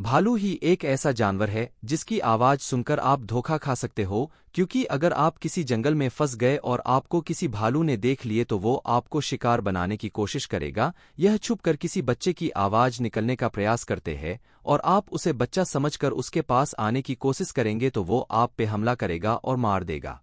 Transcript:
भालू ही एक ऐसा जानवर है जिसकी आवाज़ सुनकर आप धोखा खा सकते हो क्योंकि अगर आप किसी जंगल में फंस गए और आपको किसी भालू ने देख लिए तो वो आपको शिकार बनाने की कोशिश करेगा यह छुपकर किसी बच्चे की आवाज़ निकलने का प्रयास करते हैं और आप उसे बच्चा समझकर उसके पास आने की कोशिश करेंगे तो वो आप पे हमला करेगा और मार देगा